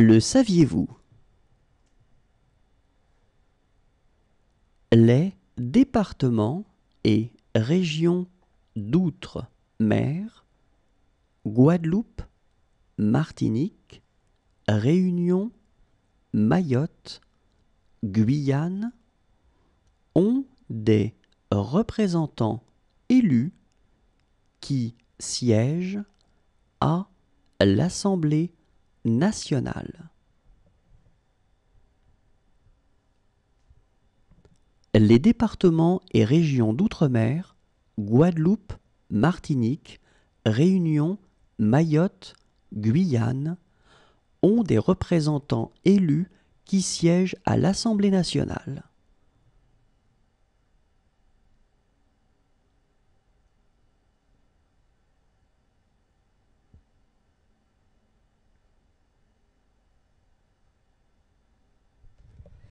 Le saviez-vous Les départements et régions d'outre-mer, Guadeloupe, Martinique, Réunion, Mayotte, Guyane ont des représentants élus qui siègent à l'Assemblée les départements et régions d'outre-mer, Guadeloupe, Martinique, Réunion, Mayotte, Guyane, ont des représentants élus qui siègent à l'Assemblée nationale.